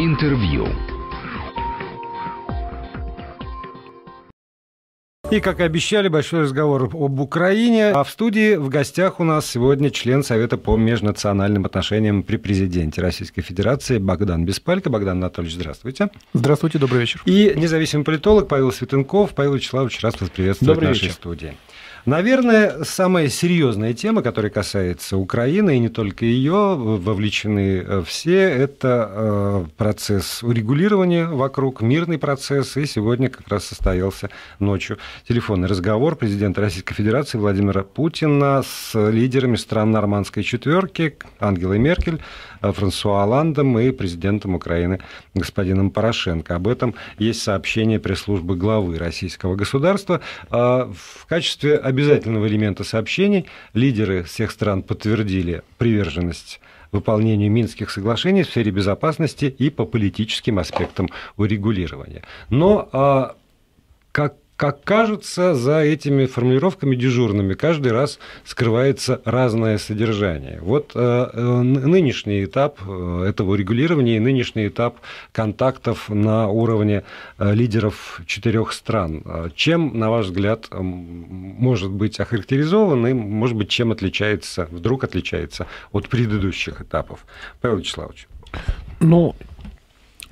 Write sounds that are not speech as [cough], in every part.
Интервью. И, как и обещали, большой разговор об Украине. А в студии в гостях у нас сегодня член Совета по межнациональным отношениям при президенте Российской Федерации Богдан Беспалько. Богдан Анатольевич, здравствуйте. Здравствуйте, добрый вечер. И независимый политолог Павел Светенков. Павел Вячеславович, раз вас приветствую добрый в нашей вечер. студии. Наверное, самая серьезная тема, которая касается Украины, и не только ее, вовлечены э, все, это э, процесс урегулирования вокруг, мирный процесс, и сегодня как раз состоялся ночью телефонный разговор президента Российской Федерации Владимира Путина с лидерами стран Нормандской четверки Ангелой Меркель, Э, Франсуа Оландом и президентом Украины господином Порошенко. Об этом есть сообщение пресс-службы главы российского государства. Э, в качестве обязательного элемента сообщений лидеры всех стран подтвердили приверженность выполнению Минских соглашений в сфере безопасности и по политическим аспектам урегулирования. Но э, как как кажется, за этими формулировками дежурными каждый раз скрывается разное содержание. Вот э, нынешний этап э, этого регулирования и нынешний этап контактов на уровне э, лидеров четырех стран. Чем, на ваш взгляд, может быть охарактеризован и, может быть, чем отличается, вдруг отличается от предыдущих этапов? Павел Вячеславович. Ну,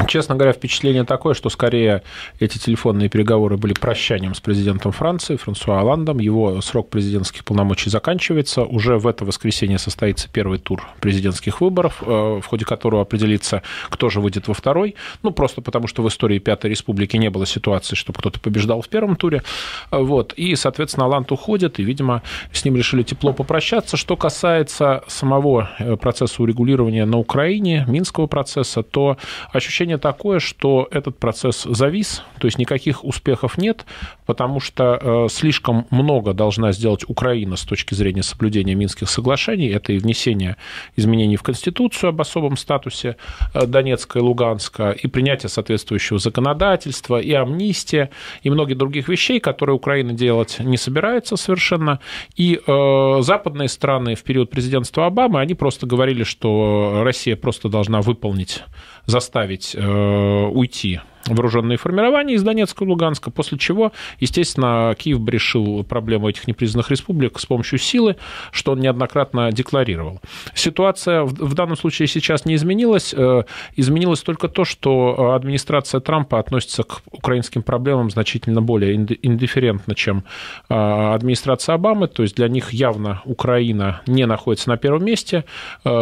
Честно говоря, впечатление такое, что скорее эти телефонные переговоры были прощанием с президентом Франции, Франсуа Оландом. Его срок президентских полномочий заканчивается. Уже в это воскресенье состоится первый тур президентских выборов, э, в ходе которого определится, кто же выйдет во второй. Ну, просто потому, что в истории Пятой Республики не было ситуации, чтобы кто-то побеждал в первом туре. Э, вот. И, соответственно, Оланд уходит, и, видимо, с ним решили тепло попрощаться. Что касается самого э, процесса урегулирования на Украине, Минского процесса, то ощущение ощущение такое, что этот процесс завис, то есть никаких успехов нет, потому что э, слишком много должна сделать Украина с точки зрения соблюдения Минских соглашений. Это и внесение изменений в Конституцию об особом статусе э, Донецка и Луганска, и принятие соответствующего законодательства, и амнистия, и многие других вещей, которые Украина делать не собирается совершенно. И э, западные страны в период президентства Обамы, они просто говорили, что Россия просто должна выполнить, заставить уйти вооруженные формирования из Донецка и Луганска, после чего, естественно, Киев решил проблему этих непризнанных республик с помощью силы, что он неоднократно декларировал. Ситуация в данном случае сейчас не изменилась. Э, изменилось только то, что э, администрация Трампа относится к украинским проблемам значительно более индифферентно, чем э, администрация Обамы. То есть для них явно Украина не находится на первом месте,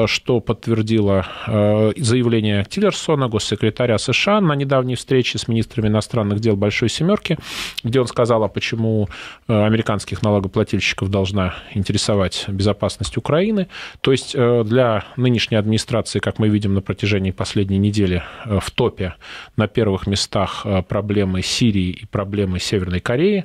что подтвердило заявление Тиллерсона, госсекретаря США, на недавней встрече встрече с министрами иностранных дел Большой Семерки, где он сказал, а почему э, американских налогоплательщиков должна интересовать безопасность Украины. То есть э, для нынешней администрации, как мы видим на протяжении последней недели, э, в топе на первых местах проблемы Сирии и проблемы Северной Кореи.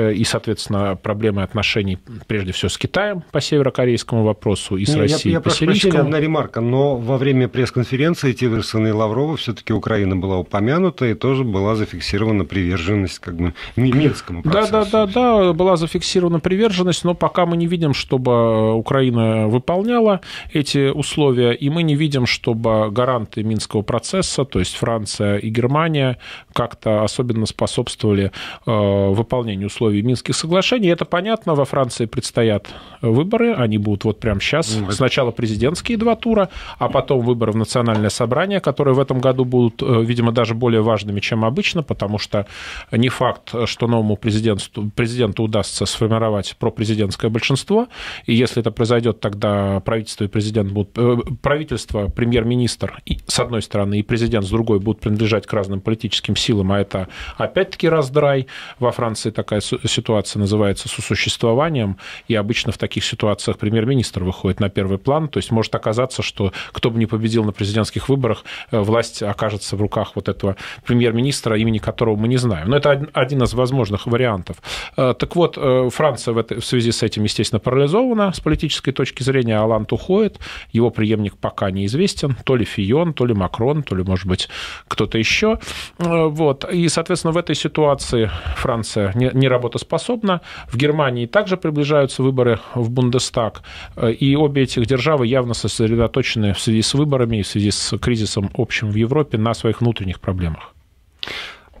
Э, и, соответственно, проблемы отношений прежде всего с Китаем по северокорейскому вопросу и с Не, Россией я, я по прошу прощения, одна ремарка, но во время пресс-конференции Тиверсона и Лаврова все-таки Украина была упомянута и тоже была зафиксирована приверженность как бы минскому процессу. Да, да, да, да, была зафиксирована приверженность, но пока мы не видим, чтобы Украина выполняла эти условия, и мы не видим, чтобы гаранты минского процесса, то есть Франция и Германия, как-то особенно способствовали э, выполнению условий условий Минских соглашений. Это понятно, во Франции предстоят выборы, они будут вот прямо сейчас. Сначала президентские два тура, а потом выборы в национальное собрание, которые в этом году будут, э, видимо, даже более важными, чем обычно, потому что не факт, что новому президенту, президенту удастся сформировать пропрезидентское большинство, и если это произойдет, тогда правительство и президент будут... Э, правительство, премьер-министр, с одной стороны, и президент, с другой, будут принадлежать к разным политическим силам, а это опять-таки раздрай. Во Франции такая ситуация называется сосуществованием, и обычно в таких ситуациях премьер-министр выходит на первый план. То есть может оказаться, что кто бы ни победил на президентских выборах, э, власть окажется в руках вот этого премьер-министра, имени которого мы не знаем. Но это один из возможных вариантов. Э, так вот, э, Франция в, этой, в связи с этим, естественно, парализована с политической точки зрения. Алант уходит, его преемник пока неизвестен, то ли Фион, то ли Макрон, то ли, может быть, кто-то еще. Вот. И, соответственно, в этой ситуации Франция не, не работает работоспособна. В Германии также приближаются выборы в Бундестаг. Э, и обе этих державы явно сосредоточены в связи с выборами и в связи с кризисом общим в Европе на своих внутренних проблемах.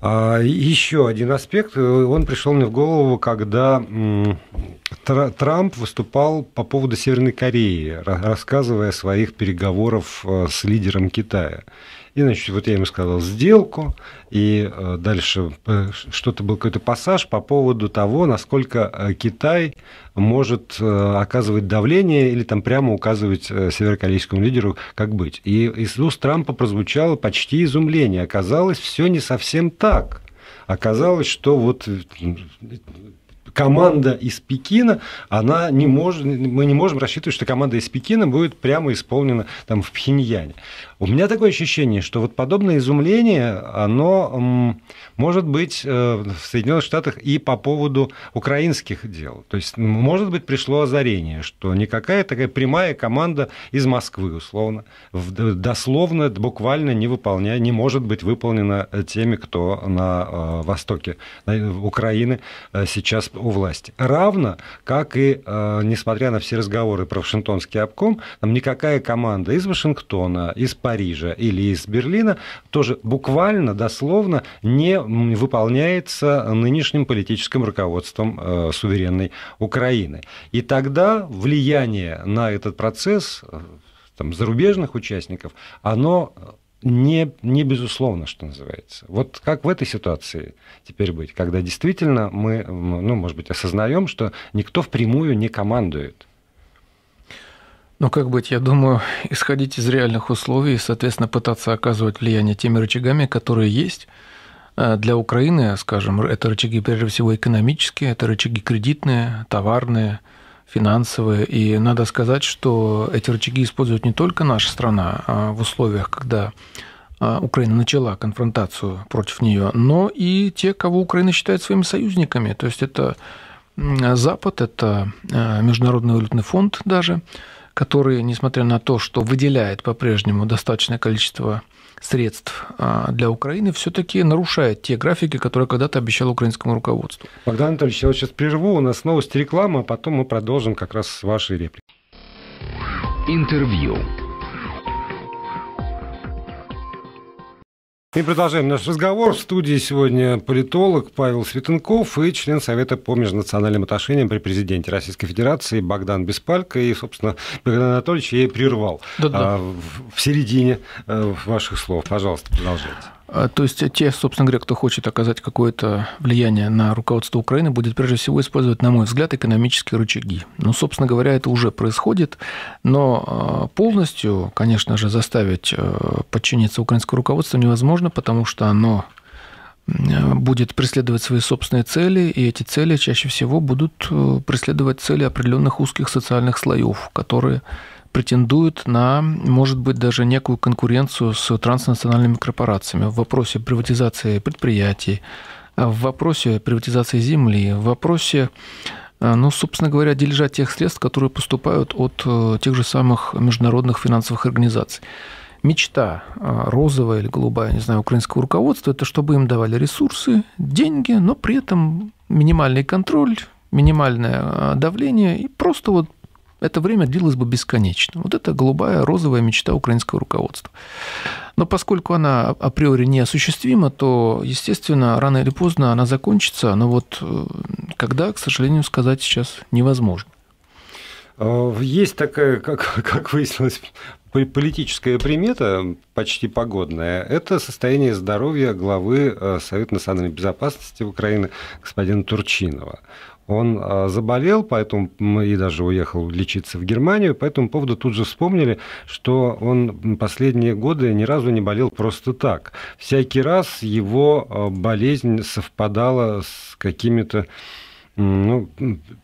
А, еще один аспект, он пришел мне в голову, когда Трамп выступал по поводу Северной Кореи, рассказывая о своих переговорах э, с лидером Китая. И, значит, вот я ему сказал сделку, и э, дальше э, что-то был какой-то пассаж по поводу того, насколько э, Китай может оказывать давление или там прямо указывать северокорейскому лидеру, как быть. И из уст Трампа прозвучало почти изумление. Оказалось, все не совсем так. Оказалось, что вот команда из Пекина, она не может, мы не можем рассчитывать, что команда из Пекина будет прямо исполнена там в Пхеньяне. У меня такое ощущение, что вот подобное изумление, оно может быть э, в Соединенных Штатах и по поводу украинских дел. То есть, может быть, пришло озарение, что никакая такая прямая команда из Москвы, условно, дословно, буквально не выполняя, не может быть выполнена теми, кто на э, востоке э, Украины сейчас у власти. Равно, как и, э, несмотря на все разговоры про Вашингтонский обком, там никакая команда из Вашингтона, из Парижа или из Берлина тоже буквально, дословно не выполняется нынешним политическим руководством э, суверенной Украины. И тогда влияние на этот процесс э, там, зарубежных участников, оно не, не безусловно, что называется. Вот как в этой ситуации теперь быть, когда действительно мы, ну, может быть, осознаем, что никто впрямую не командует. Ну, как быть, я думаю, [laughs] исходить из реальных условий и, соответственно, пытаться оказывать влияние теми рычагами, которые есть. Э, для Украины, скажем, это рычаги, прежде всего, экономические, это рычаги кредитные, товарные, финансовые. И надо сказать, что эти рычаги используют не только наша страна а, в условиях, когда а, Украина начала конфронтацию против нее, но и те, кого Украина считает своими союзниками. То есть это Запад, это а, Международный валютный фонд даже, который, несмотря на то, что выделяет по-прежнему достаточное количество средств а, для Украины все-таки нарушает те графики, которые когда-то обещал украинскому руководству. Богдан Анатольевич, я вот сейчас прерву, у нас новости реклама, а потом мы продолжим как раз с вашей репликой. Интервью. И продолжаем наш разговор. В студии сегодня политолог Павел Светенков и член Совета по межнациональным отношениям при президенте Российской Федерации Богдан Беспалько. И, собственно, Богдан Анатольевич я и прервал да -да. А, в, в середине а, ваших слов. Пожалуйста, продолжайте. А, то есть те, собственно говоря, кто хочет оказать какое-то влияние на руководство Украины, будет прежде всего использовать, на мой взгляд, экономические рычаги. Ну, собственно говоря, это уже происходит, но а, полностью, конечно же, заставить а, подчиниться украинскому руководству невозможно, потому что оно будет преследовать свои собственные цели, и эти цели чаще всего будут э, преследовать цели определенных узких социальных слоев, которые претендует на, может быть, даже некую конкуренцию с транснациональными корпорациями в вопросе приватизации предприятий, в вопросе приватизации земли, в вопросе, э, ну, собственно говоря, дележа тех средств, которые поступают от э, тех же самых международных финансовых организаций. Мечта э, розовая или голубая, не знаю, украинского руководства, это чтобы им давали ресурсы, деньги, но при этом минимальный контроль, минимальное давление и просто вот это время длилось бы бесконечно. Вот это голубая, розовая мечта украинского руководства. Но поскольку она а-, априори неосуществима, то, естественно, рано или поздно она закончится, но вот э, когда, к сожалению, сказать сейчас невозможно. А, есть такая, как, [laughs] как выяснилось, политическая примета, почти погодная, это состояние здоровья главы э, Совета национальной безопасности Украины господина Турчинова. Он э, заболел, поэтому мы и даже уехал лечиться в Германию. По этому поводу тут же вспомнили, что он последние годы ни разу не болел просто так. Всякий раз его э, болезнь совпадала с какими-то ну,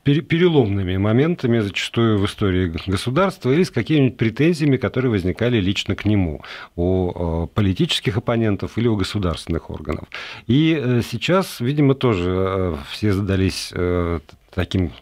переломными моментами зачастую в истории государства или с какими-нибудь претензиями, которые возникали лично к нему у политических оппонентов или у государственных органов. И э, сейчас, видимо, тоже э, все задались э, таким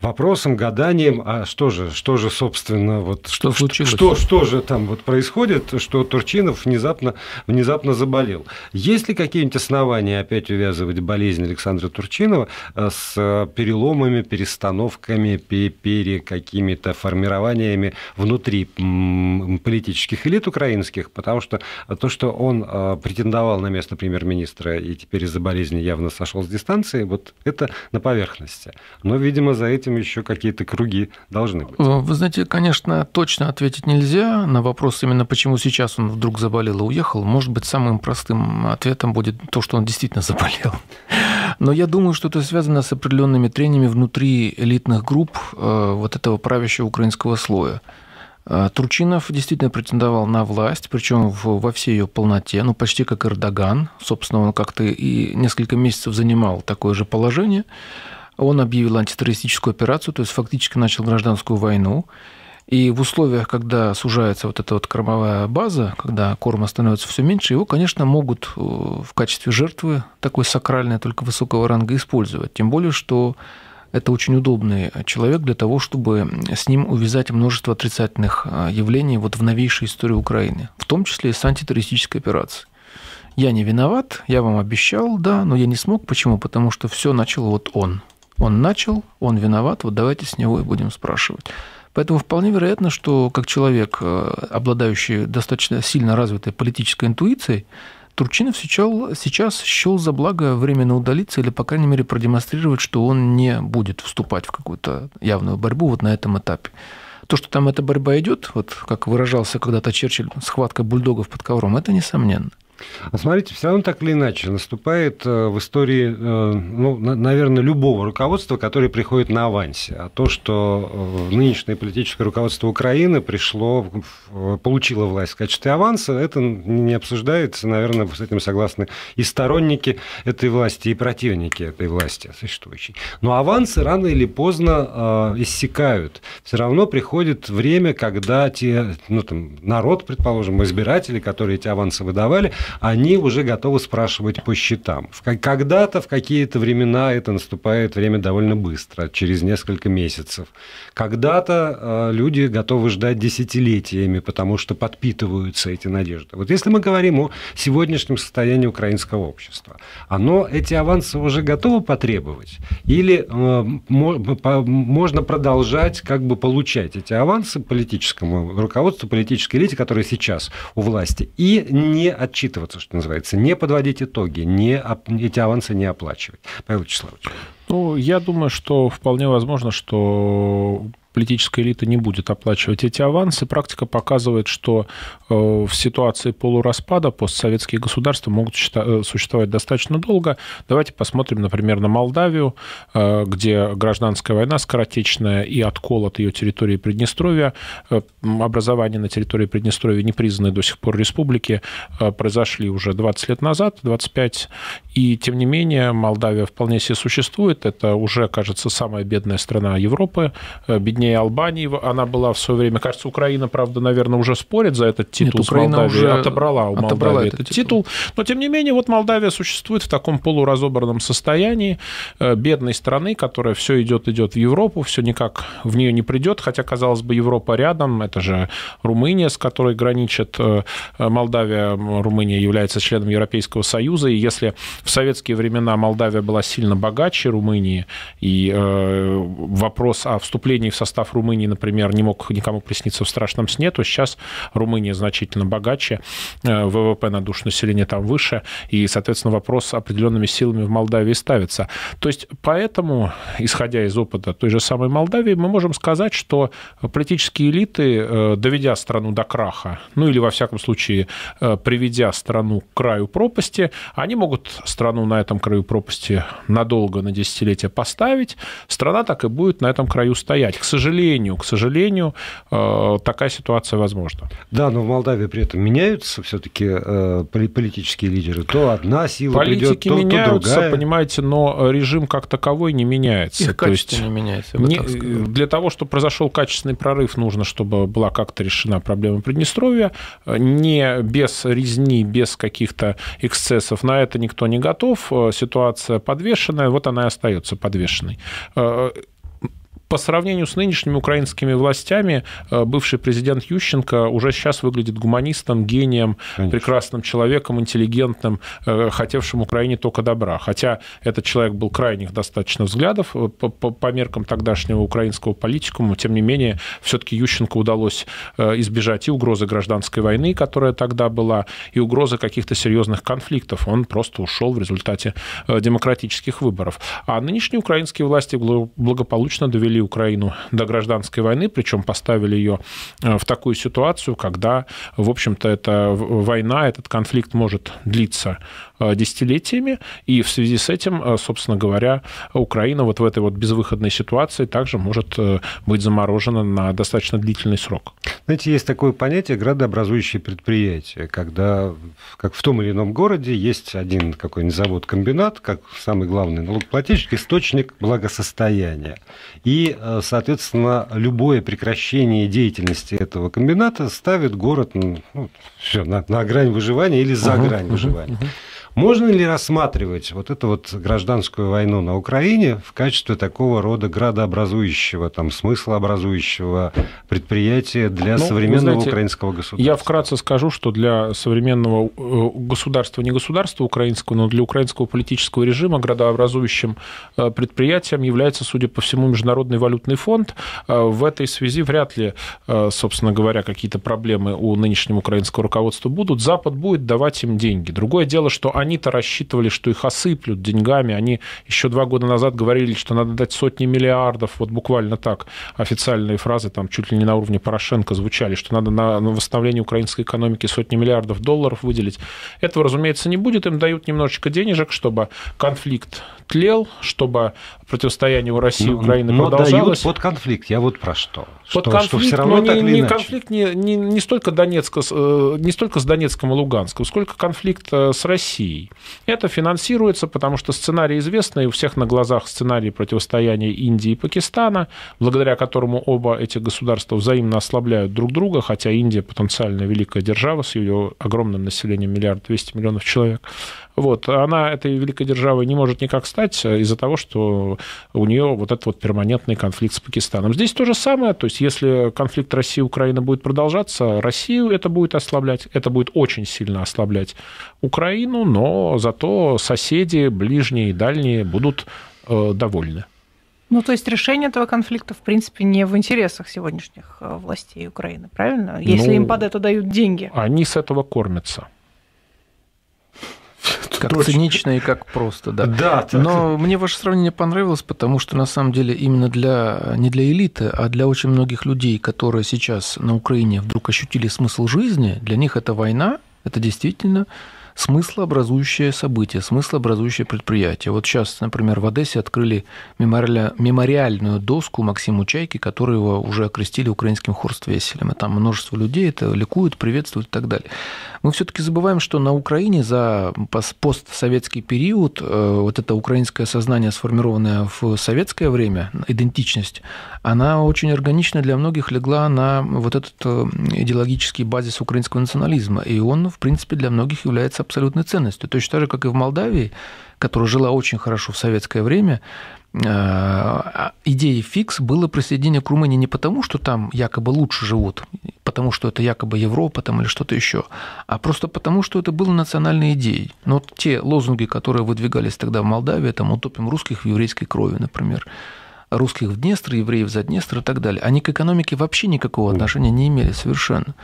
вопросом, гаданием, а что же, что же, собственно, вот что, что, случилось? что, что же там вот происходит, что Турчинов внезапно, внезапно заболел. Есть ли какие-нибудь основания опять увязывать болезнь Александра Турчинова э, с переломами, перестановками, пере какими-то формированиями внутри политических элит украинских? Потому что то, что он э, претендовал на место премьер-министра и теперь из-за болезни явно сошел с дистанции, вот это на поверхности. Но, видимо, за этим этим еще какие-то круги должны быть. Э, вы знаете, конечно, точно ответить нельзя на вопрос именно почему сейчас он вдруг заболел и уехал. Может быть, самым простым ответом будет то, что он действительно [laughs] заболел. Но я думаю, что это связано с определенными трениями внутри элитных групп э, вот этого правящего украинского слоя. Э, Турчинов действительно претендовал на власть, причем во всей ее полноте, ну почти как Эрдоган. Собственно, он как-то и несколько месяцев занимал такое же положение. Он объявил антитеррористическую операцию, то есть фактически начал гражданскую войну. И в условиях, когда сужается вот эта вот кормовая база, когда корма становится все меньше, его, конечно, могут э, в качестве жертвы такой сакральной, только высокого ранга использовать. Тем более, что это очень удобный человек для того, чтобы с ним увязать множество отрицательных э, явлений вот в новейшей истории Украины, в том числе и с антитеррористической операцией. Я не виноват, я вам обещал, да, но я не смог. Почему? Потому что все начал вот он. Он начал, он виноват, вот давайте с него и будем спрашивать. Поэтому вполне вероятно, что как человек, э, обладающий достаточно сильно развитой политической интуицией, Турчинов сейчас, сейчас счел за благо временно удалиться или, по крайней мере, продемонстрировать, что он не будет вступать в какую-то явную борьбу вот на этом этапе. То, что там эта борьба идет, вот как выражался когда-то Черчилль, схватка бульдогов под ковром, это несомненно. А смотрите, все равно так или иначе наступает э, в истории, э, ну, наверное, любого руководства, которое приходит на авансе. А то, что э, нынешнее политическое руководство Украины пришло, получило власть в качестве аванса, это не обсуждается, наверное, с этим согласны и сторонники этой власти, и противники этой власти существующей. Но авансы рано или поздно иссякают. Все равно приходит время, когда те, ну, там, народ, предположим, избиратели, которые эти авансы выдавали, они уже готовы спрашивать по счетам. Когда-то, в какие-то времена это наступает время довольно быстро, через несколько месяцев. Когда-то а, люди готовы ждать десятилетиями, потому что подпитываются эти надежды. Вот если мы говорим о сегодняшнем состоянии украинского общества, оно эти авансы уже готово потребовать? Или а, можно продолжать как бы получать эти авансы политическому руководству, политической элите, которая сейчас у власти, и не отчитываться? отчитываться, что называется, не подводить итоги, не, эти авансы не оплачивать. Павел Вячеславович. Ну, я думаю, что вполне возможно, что политическая элита не будет оплачивать эти авансы. Практика показывает, что э, в ситуации полураспада постсоветские государства могут э, существовать достаточно долго. Давайте посмотрим, например, на Молдавию, э, где гражданская война скоротечная и откол от ее территории Приднестровья, образование на территории Приднестровья, не признанной до сих пор республики, произошли уже 20 лет назад, 25, и тем не менее Молдавия вполне себе существует. Это уже, кажется, самая бедная страна Европы, беднее сильнее Албании она была в свое время. Кажется, Украина, правда, наверное, уже спорит за этот титул Нет, Украина Молдавией. Уже отобрала у отобрала Молдавии этот титул. титул. Но, тем не менее, вот Молдавия существует в таком полуразобранном состоянии э, бедной страны, которая все идет, идет в Европу, все никак в нее не придет, хотя, казалось бы, Европа рядом, это же Румыния, с которой граничит э, э, Молдавия. Румыния является членом Европейского Союза, и если в советские времена Молдавия была сильно богаче Румынии, и вопрос о вступлении в состав состав Румынии, например, не мог никому присниться в страшном сне, то сейчас Румыния значительно богаче, э, ВВП на душу населения там выше, и, соответственно, вопрос с определенными силами в Молдавии ставится. То есть поэтому, исходя из опыта той же самой Молдавии, мы можем сказать, что политические элиты, э, доведя страну до краха, ну или, во всяком случае, э, приведя страну к краю пропасти, они могут страну на этом краю пропасти надолго, на десятилетия поставить, страна так и будет на этом краю стоять. К сожалению, сожалению, к сожалению, э, такая ситуация возможна. Да, но в Молдавии при этом меняются все-таки э, политические лидеры. То одна сила Политики придет, то, меняются, то другая. понимаете, но режим как таковой не меняется. Их то есть, не меняется. Не, э, для того, чтобы произошел качественный прорыв, нужно, чтобы была как-то решена проблема Приднестровья. Не без резни, без каких-то эксцессов. На это никто не готов. Ситуация подвешенная, вот она и остается подвешенной по сравнению с нынешними украинскими властями э, бывший президент Ющенко уже сейчас выглядит гуманистом, гением, Конечно. прекрасным человеком, интеллигентным, э, хотевшим Украине только добра. Хотя этот человек был крайних достаточно взглядов э, по, по, по меркам тогдашнего украинского политикума, тем не менее, все-таки Ющенко удалось избежать и угрозы гражданской войны, которая тогда была, и угрозы каких-то серьезных конфликтов. Он просто ушел в результате демократических выборов. А нынешние украинские власти благополучно довели довели Украину до гражданской войны, причем поставили ее э, в такую ситуацию, когда, в общем-то, эта война, этот конфликт может длиться а, десятилетиями, и в связи с этим, а, собственно говоря, Украина вот в этой вот безвыходной ситуации также может э, быть заморожена на достаточно длительный срок. Знаете, есть такое понятие градообразующие предприятия, когда, как в том или ином городе, есть один какой-нибудь завод-комбинат, как самый главный налогоплательщик, источник благосостояния. И, э, соответственно, любое прекращение деятельности этого комбината ставит город ну, все, на, на грань выживания или за uh грань uh выживания. uh можно ли рассматривать вот эту вот гражданскую войну на Украине в качестве такого рода градообразующего, там, смыслообразующего предприятия для ну, современного знаете, украинского государства? Я вкратце скажу, что для современного э, государства, не государства украинского, но для украинского политического режима градообразующим э, предприятием является, судя по всему, Международный валютный фонд. Э, в этой связи вряд ли, собственно говоря, какие-то проблемы у нынешнего украинского руководства будут. Запад будет давать им деньги. Другое дело, что они-то рассчитывали, что их осыплют деньгами. Они еще два года назад говорили, что надо дать сотни миллиардов. Вот буквально так официальные фразы там чуть ли не на уровне Порошенко звучали, что надо на восстановление украинской экономики сотни миллиардов долларов выделить. Этого, разумеется, не будет. Им дают немножечко денежек, чтобы конфликт тлел, чтобы противостояние у России и Украины но продолжалось. Дают под конфликт. Я вот про что. Под что, конфликт, что все равно но не, не конфликт не, не, не, столько Донецка, э, не столько с Донецком и Луганском, сколько конфликт э, с Россией. Россией. Это финансируется, потому что сценарий известный, у всех на глазах сценарий противостояния Индии и Пакистана, благодаря которому оба эти государства взаимно ослабляют друг друга, хотя Индия потенциально великая держава с ее огромным населением миллиард двести миллионов человек. Вот, она этой великой державой не может никак стать из-за того, что у нее вот этот вот перманентный конфликт с Пакистаном. Здесь то же самое, то есть если конфликт россии Украины будет продолжаться, Россию это будет ослаблять, это будет очень сильно ослаблять Украину, но зато соседи, ближние и дальние будут э, довольны. Ну, то есть решение этого конфликта, в принципе, не в интересах сегодняшних э, властей Украины, правильно? Если ну, им под это дают деньги. Они с этого кормятся. [laughs] Как Точно. цинично и как просто, да. Да. Но так. мне ваше сравнение понравилось, потому что на самом деле именно для не для элиты, а для очень многих людей, которые сейчас на Украине вдруг ощутили смысл жизни, для них это война, это действительно смыслообразующее событие, смыслообразующее предприятие. Вот сейчас, например, в Одессе открыли мемориальную, доску Максиму Чайке, которого уже окрестили украинским хорствеселем. И там множество людей это ликуют, приветствуют и так далее. Мы все-таки забываем, что на Украине за постсоветский период э, вот это украинское сознание, сформированное в советское время, идентичность, она очень органично для многих легла на вот этот э, идеологический базис украинского национализма. И он, в принципе, для многих является абсолютной ценностью. Точно так же, как и в Молдавии, которая жила очень хорошо в советское время, э, а идеей фикс было присоединение к Румынии не потому, что там якобы лучше живут, потому что это якобы Европа там или что-то еще, а просто потому, что это было национальной идеей. Но те лозунги, которые выдвигались тогда в Молдавии, там «утопим русских в еврейской крови», например, русских в Днестр, евреев за Днестр и так далее, они к экономике вообще никакого отношения не имели совершенно.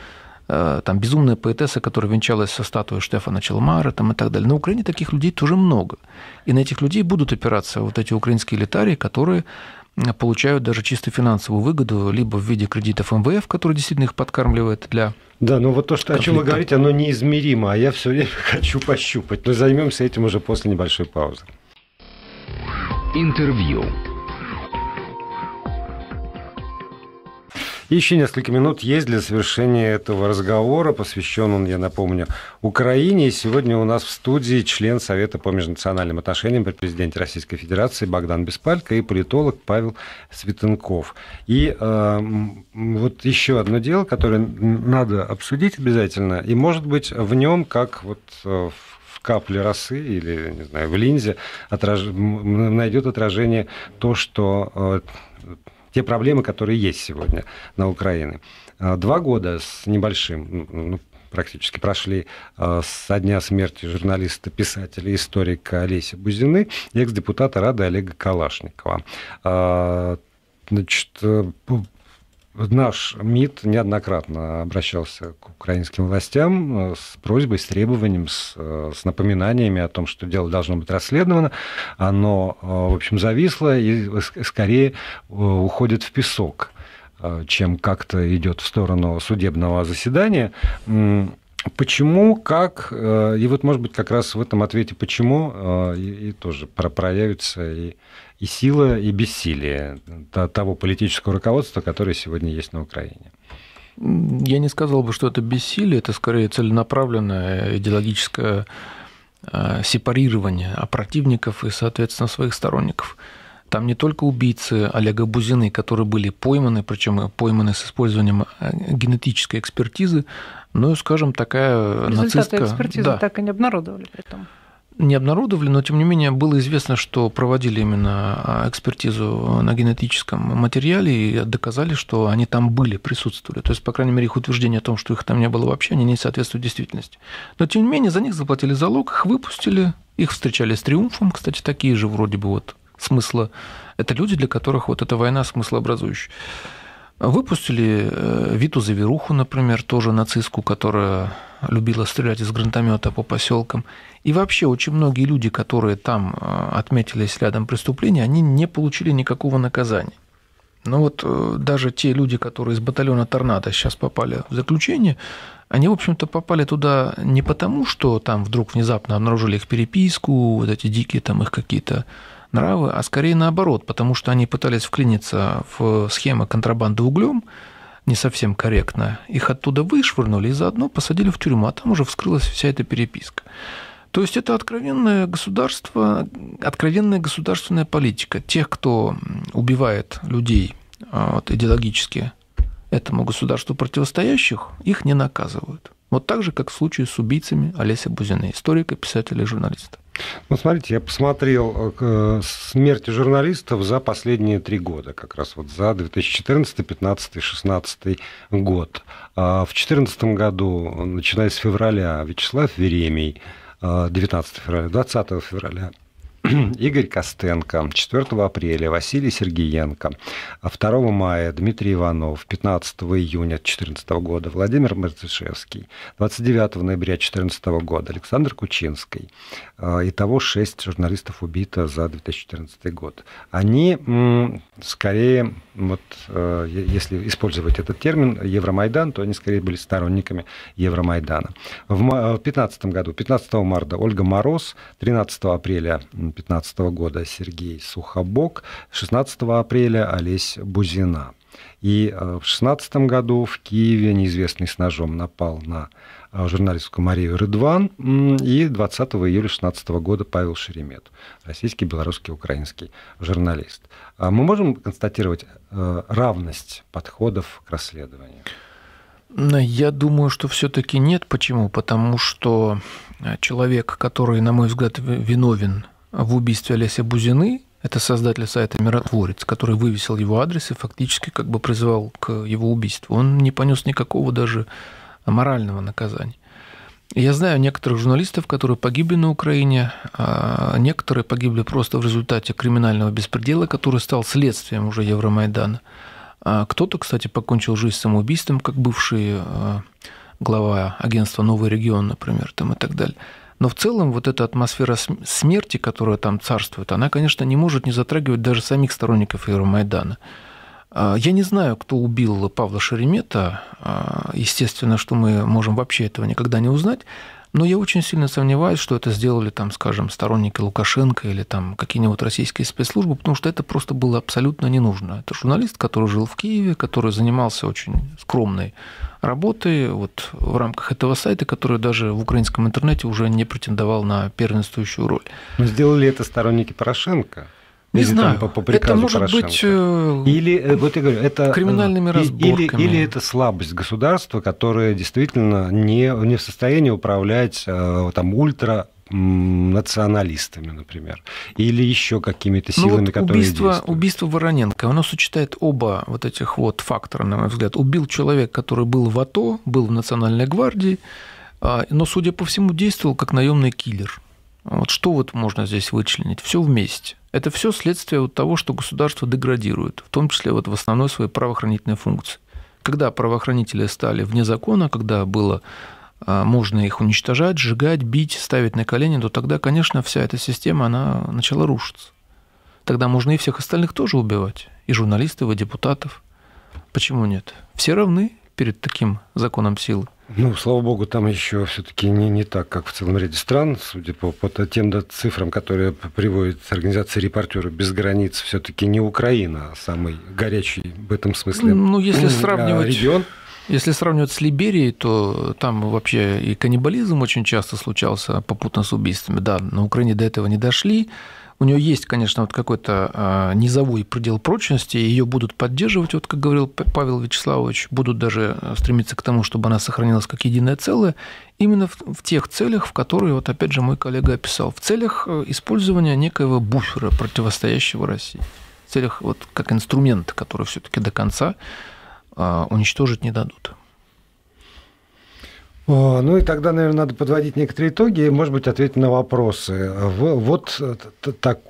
Э, там безумная поэтесса, которая венчалась со статуей Штефана Челмара там, и так далее. На Украине таких людей тоже много. И на этих людей будут опираться вот эти украинские элитарии, которые получают даже чисто финансовую выгоду, либо в виде кредитов МВФ, который действительно их подкармливает для да, но вот то, что, конфликта. о чем вы говорите, оно неизмеримо, а я все время [laughs] хочу пощупать. Но займемся этим уже после небольшой паузы. Интервью. еще несколько минут есть для совершения этого разговора. Посвящен он, я напомню, Украине. И сегодня у нас в студии член Совета по межнациональным отношениям при президенте Российской Федерации Богдан Беспалько и политолог Павел Светенков. И э, вот еще одно дело, которое надо обсудить обязательно. И, может быть, в нем, как вот э, в капле росы или, не знаю, в линзе отраж... найдет отражение то, что э, те проблемы, которые есть сегодня на Украине. А, два года с небольшим, ну, ну практически прошли э, со дня смерти журналиста, писателя, историка Олеся Бузины и экс-депутата Рады Олега Калашникова. А, значит, э, Наш МИД неоднократно обращался к украинским властям э, с просьбой, с требованием, с, э, с напоминаниями о том, что дело должно быть расследовано. Оно, э, в общем, зависло и скорее уходит в песок, чем как-то идет в сторону судебного заседания. Почему, как, э, и вот, может быть, как раз в этом ответе «почему» э, и, и тоже проявится и, и сила, и бессилие того политического руководства, которое сегодня есть на Украине. Я не сказал бы, что это бессилие, это скорее целенаправленное идеологическое э, сепарирование а противников и, соответственно, своих сторонников. Там не только убийцы Олега Бузины, которые были пойманы, причем пойманы с использованием генетической экспертизы, ну, скажем, такая Результаты нацистская... экспертизы да. так и не обнародовали при том не обнародовали, но тем не менее было известно, что проводили именно а, экспертизу на генетическом материале и доказали, что они там были, присутствовали. То есть, по крайней мере, их утверждение о том, что их там не было вообще, они не соответствуют действительности. Но тем не менее за них заплатили залог, их выпустили, их встречали с триумфом, кстати, такие же вроде бы вот смысла. Это люди, для которых вот эта война смыслообразующая. Выпустили э, Виту Заверуху, например, тоже нацистку, которая любила стрелять из гранатомета по поселкам. И вообще очень многие люди, которые там э, отметились рядом преступления, они не получили никакого наказания. Но вот э, даже те люди, которые из батальона «Торнадо» сейчас попали в заключение, они, в общем-то, попали туда не потому, что там вдруг внезапно обнаружили их переписку, вот эти дикие там их какие-то нравы, а скорее наоборот, потому что они пытались вклиниться в схемы контрабанды углем, не совсем корректно. Их оттуда вышвырнули и заодно посадили в тюрьму, а там уже вскрылась вся эта переписка. То есть это откровенное государство, откровенная государственная политика. Тех, кто убивает людей а, вот, идеологически этому государству противостоящих, их не наказывают. Вот так же, как в случае с убийцами Олеся Бузиной, историка, писателя и журналиста. Ну, смотрите, я посмотрел э, э, смерти журналистов за последние три года, как раз вот за 2014, 2015, 2016 год. А, в 2014 году, начиная с февраля, Вячеслав Веремий, 19 а, февраля, 20 февраля [clears throat] Игорь Костенко, 4 апреля Василий Сергеенко, 2 мая Дмитрий Иванов, 15 июня 2014 года Владимир Мартышевский, 29 ноября 2014 года Александр Кучинский. А, итого 6 журналистов убито за 2014 год. Они скорее, вот, э, если использовать этот термин, Евромайдан, то они скорее были сторонниками Евромайдана. В 2015 э, году, 15 марта Ольга Мороз, 13 апреля 2015 года Сергей Сухобок, 16 апреля Олесь Бузина. И э, в 16 году в Киеве неизвестный с ножом напал на э, журналистку Марию Рыдван и 20 июля 2016 года Павел Шеремет, российский, белорусский, украинский журналист. А мы можем констатировать э, равность подходов к расследованию? Ну, я думаю, что все-таки нет. Почему? Потому что человек, который, на мой взгляд, виновен в убийстве Олеся Бузины, это создатель сайта «Миротворец», который вывесил его адрес и фактически как бы призывал к его убийству. Он не понес никакого даже морального наказания. Я знаю некоторых журналистов, которые погибли на Украине, а некоторые погибли просто в результате криминального беспредела, который стал следствием уже Евромайдана. А кто-то, кстати, покончил жизнь самоубийством, как бывший а, глава агентства «Новый регион», например, там и так далее. Но в целом вот эта атмосфера смерти, которая там царствует, она, конечно, не может не затрагивать даже самих сторонников Евромайдана. А, я не знаю, кто убил Павла Шеремета. А, естественно, что мы можем вообще этого никогда не узнать. Но я очень сильно сомневаюсь, что это сделали, там, скажем, сторонники Лукашенко или там какие-нибудь российские спецслужбы, потому что это просто было абсолютно не нужно. Это журналист, который жил в Киеве, который занимался очень скромной работой вот, в рамках этого сайта, который даже в украинском интернете уже не претендовал на первенствующую роль. Но сделали это сторонники Порошенко. Не э, или знаю. Там, по, приказу это может Порошенко. быть... или, вот я говорю, это... Э, криминальными разборками. Или, или это слабость государства, которое действительно не, не в состоянии управлять э, там ультра националистами, например, или еще какими-то ну силами, ну, вот которые убийство, действуют. убийство Вороненко, оно сочетает оба вот этих вот фактора, на мой взгляд. Убил человек, который был в АТО, был в Национальной гвардии, а, но, судя по всему, действовал как наемный киллер. Вот что вот можно здесь вычленить? Все вместе. Это все следствие вот того, что государство деградирует, в том числе вот в основной своей правоохранительной функции. Когда правоохранители стали вне закона, когда было а, можно их уничтожать, сжигать, бить, ставить на колени, то тогда, конечно, вся эта система, она начала рушиться. Тогда можно и всех остальных тоже убивать, и журналистов, и депутатов. Почему нет? Все равны перед таким законом силы. Ну, слава богу, там еще все-таки не, не так, как в целом ряде стран. Судя по, по тем да, цифрам, которые приводит организация «Репортеры без границ», все-таки не Украина а самый горячий в этом смысле ну, если сравнивать... А, регион. Если сравнивать с Либерией, то там вообще и каннибализм очень часто случался попутно с убийствами. Да, на Украине до этого не дошли, у нее есть, конечно, вот какой-то а, низовой предел прочности, ее будут поддерживать, вот как говорил Павел Вячеславович, будут даже э, стремиться к тому, чтобы она сохранилась как единое целое, именно в, тех целях, в которые, вот опять же, мой коллега описал, в целях э, использования некоего буфера, противостоящего России, в целях вот как инструмента, который все-таки до конца а, уничтожить не дадут. А, ну и тогда, наверное, надо подводить некоторые итоги и, может быть, ответить на вопросы. Вот э,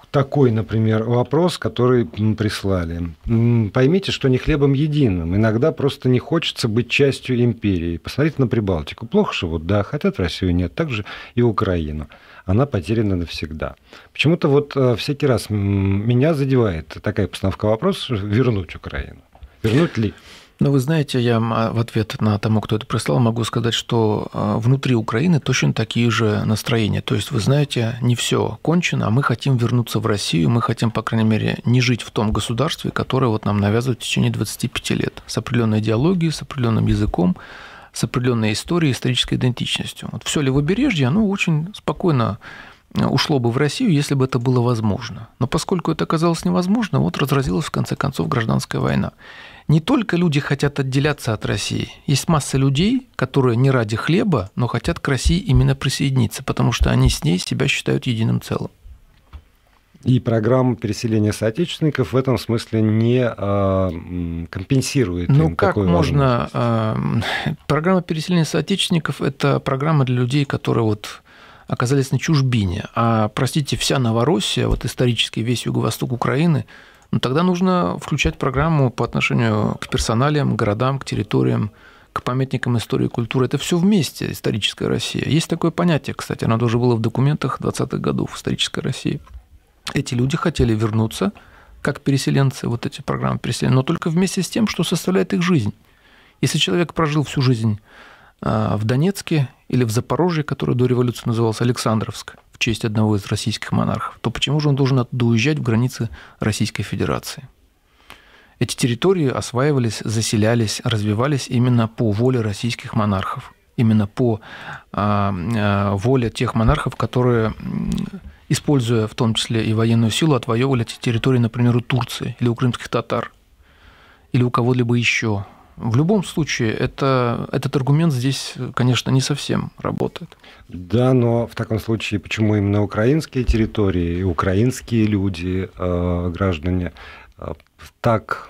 такой, например, вопрос, который прислали. Поймите, что не хлебом единым. Иногда просто не хочется быть частью империи. Посмотрите на Прибалтику. Плохо живут, да, хотят Россию, нет. Также и Украину. Она потеряна навсегда. Почему-то вот э, всякий раз меня задевает такая постановка вопроса вернуть Украину. Вернуть ли? Ну, вы знаете, я а, в ответ на тому, кто это прислал, могу сказать, что а, внутри Украины точно такие же настроения. То есть, вы знаете, не все кончено, а мы хотим вернуться в Россию, мы хотим, по крайней мере, не жить в том государстве, которое вот нам навязывают в течение 25 лет. С определенной идеологией, с определенным языком, с определенной историей, исторической идентичностью. Вот все левобережье, оно очень спокойно э, ушло бы в Россию, если бы это было возможно. Но поскольку это оказалось невозможно, вот разразилась в конце концов гражданская война. Не только люди хотят отделяться от России. Есть масса людей, которые не ради хлеба, но хотят к России именно присоединиться, потому что они с ней себя считают единым целым. И программа переселения соотечественников в этом смысле не а, компенсирует. Ну им как такой можно? А, [laughs] программа переселения соотечественников – это программа для людей, которые вот оказались на чужбине. А, простите, вся Новороссия, вот исторически весь юго-восток Украины – но ну, тогда нужно включать программу по отношению к персоналиям, городам, к территориям, к памятникам истории и культуры. Это все вместе историческая Россия. Есть такое понятие, кстати, оно тоже было в документах 20-х годов исторической России. Эти люди хотели вернуться как переселенцы, вот эти программы переселения, но только вместе с тем, что составляет их жизнь. Если человек прожил всю жизнь а, в Донецке или в Запорожье, которое до революции называлось Александровск, в честь одного из российских монархов, то почему же он должен оттуда уезжать в границы Российской Федерации? Эти территории осваивались, заселялись, развивались именно по воле российских монархов, именно по а, а, воле тех монархов, которые, используя в том числе и военную силу, отвоевывали эти территории, например, у Турции или у крымских татар, или у кого-либо еще, в любом случае, это, этот аргумент здесь, конечно, не совсем работает. Да, но в таком случае, почему именно украинские территории, украинские люди, э, граждане э, так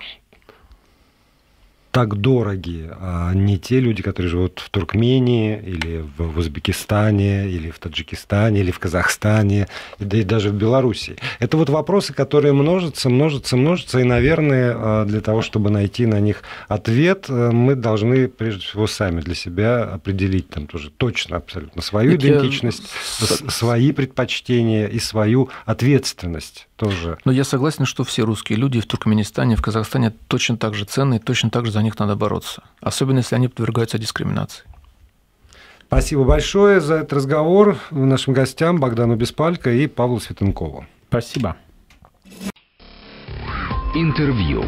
так дороги, а не те люди, которые живут в Туркмении или в Узбекистане, или в Таджикистане, или в Казахстане, да и даже в Беларуси. Это вот вопросы, которые множатся, множатся, множатся, и, наверное, а, для того, чтобы найти на них ответ, э, мы должны, прежде всего, сами для себя определить там тоже точно абсолютно свою Ведь э, идентичность, я... свои предпочтения и свою ответственность тоже. Но я согласен, что все русские люди в Туркменистане, в Казахстане точно так же ценны, и точно так же за них надо бороться. Особенно, если они подвергаются дискриминации. Спасибо большое за этот разговор нашим гостям Богдану Беспалько и Павлу Светенкову. Спасибо. Интервью.